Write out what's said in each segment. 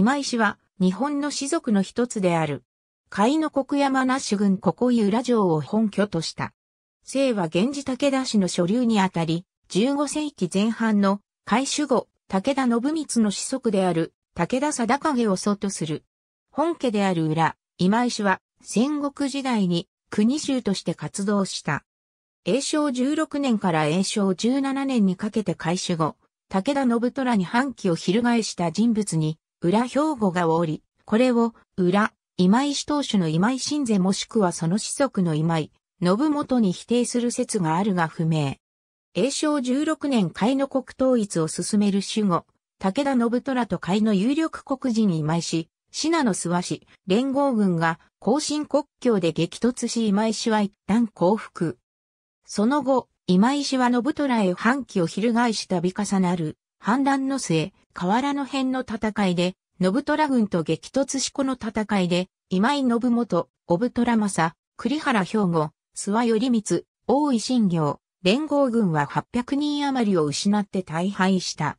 今井氏は日本の士族の一つである。甲斐の国山那主軍ここ由裏城を本拠とした。姓は源氏武田氏の所流にあたり、15世紀前半の海守護、武田信光の子息である武田貞景を祖とする。本家である裏、今井氏は戦国時代に国衆として活動した。永正16年から永正17年にかけて海守護、武田信虎に反旗を翻した人物に裏兵庫がおり、これを、裏、今井氏当主の今井信世もしくはその子息の今井、信元に否定する説があるが不明。永正16年海の国統一を進める守護、武田信虎と海の有力国人今井氏、信濃諏訪氏、連合軍が、後進国境で激突し今井氏は一旦降伏。その後、今井氏は信虎へ反旗を翻した度重なる反乱の末、河原の辺の戦いで、信虎軍と激突しこの戦いで、今井信元、小虎政、栗原兵庫、諏訪頼光、大井信行、連合軍は800人余りを失って大敗した。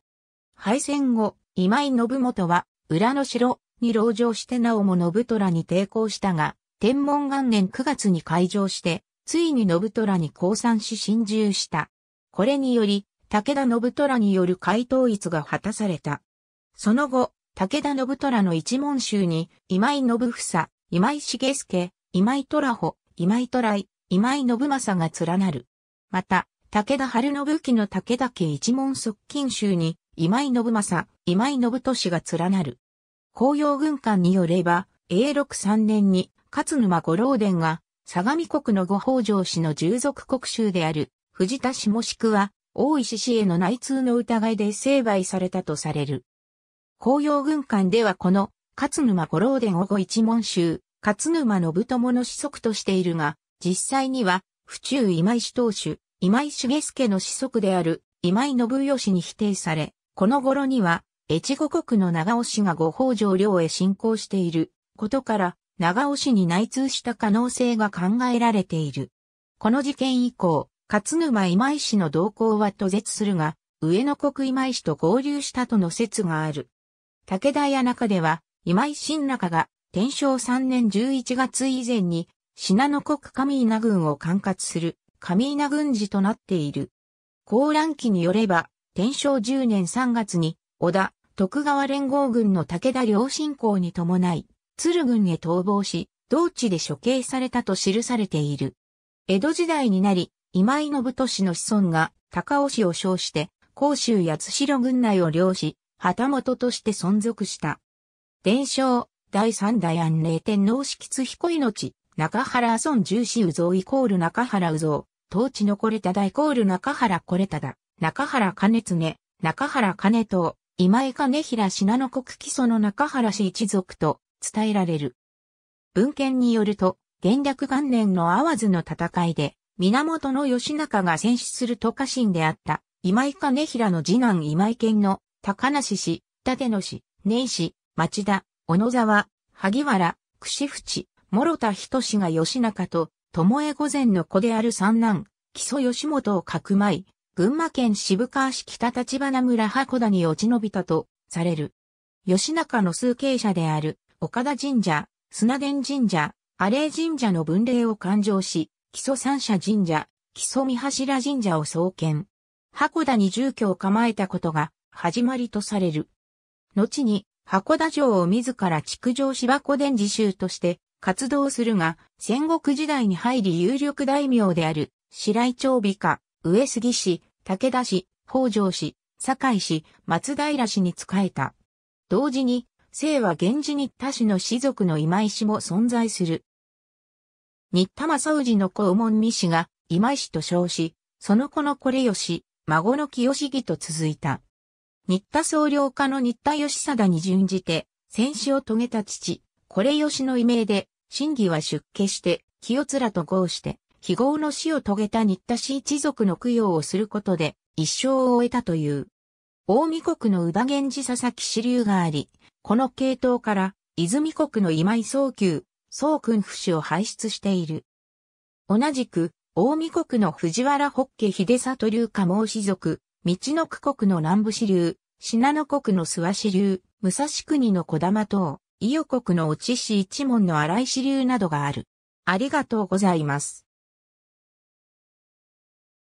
敗戦後、今井信元は、裏の城に籠城してなおも信虎に抵抗したが、天文元年9月に開城して、ついに信虎に降参し侵入した。これにより、武田信虎による回答一が果たされた。その後、武田信虎の一門衆に、今井信房、今井重助、今井虎穂、今井虎井、今井信正が連なる。また、武田春信家の武田家一門側近衆に、今井信正、今井信俊が連なる。紅葉軍艦によれば、永禄3年に、勝沼五郎伝が、相模国の御北条氏の従属国衆である、藤田下宿は、大石氏への内通の疑いで成敗されたとされる。紅葉軍艦ではこの、勝沼五郎伝を護一門衆、勝沼信友の子息としているが、実際には、府中今井氏当主、今井重助の子息である今井信義に否定され、この頃には、越後国の長尾氏が五北条領へ侵攻していることから、長尾氏に内通した可能性が考えられている。この事件以降、勝沼今井氏の動向は途絶するが、上野国今井氏と合流したとの説がある。武田屋中では、今井新中が、天正3年11月以前に、信濃国上稲軍を管轄する、上稲軍事となっている。高覧記によれば、天正10年3月に、織田、徳川連合軍の武田両進行に伴い、鶴軍へ逃亡し、同地で処刑されたと記されている。江戸時代になり、今井信敏の子孫が高尾市を称して、甲州八代郡内を領し、旗本として存続した。伝承、第三代安寧天皇式津彦命、中原孫重視有造イコール中原有造、統治のこれただイコール中原これただ、中原兼常、中原兼東、今井兼平信濃国基礎の中原氏一族と伝えられる。文献によると、元略元年の淡津の戦いで、源義仲が戦死する都家臣であった、今井兼平の次男今井県の高梨氏、立野氏、寧氏、町田、小野沢、萩原、串淵、諸田仁氏が義仲と、巴御前の子である三男、木曽義元をかくまい、群馬県渋川市北立花村函田に落ち延びたと、される。義仲の数形者である、岡田神社、砂田神社、阿礼神社の分霊を勘定し、木曽三社神社、木曽三柱神社を創建。函田に住居を構えたことが始まりとされる。後に、函田城を自ら築城芝古伝寺州として活動するが、戦国時代に入り有力大名である、白井町美香、上杉氏、武田氏、北条氏、堺氏、松平氏に仕えた。同時に、清は源氏に他氏の士族の今石も存在する。新田正氏の公門三氏が今井氏と称し、その子のこれよし、孫の清義と続いた。新田総領家の新田義貞に準じて、戦死を遂げた父、これよしの異名で、真偽は出家して、清面と合して、非合の死を遂げた新田氏一族の供養をすることで、一生を終えたという。大見国の宇田源氏佐々木支流があり、この系統から、泉国の今井早久、総君府主を輩出している。同じく、大見国の藤原北家秀里流家毛氏族、道の区国の南部支流、信濃国の諏訪支流、武蔵国の小玉等、伊予国の落市一門の荒井支流などがある。ありがとうございます。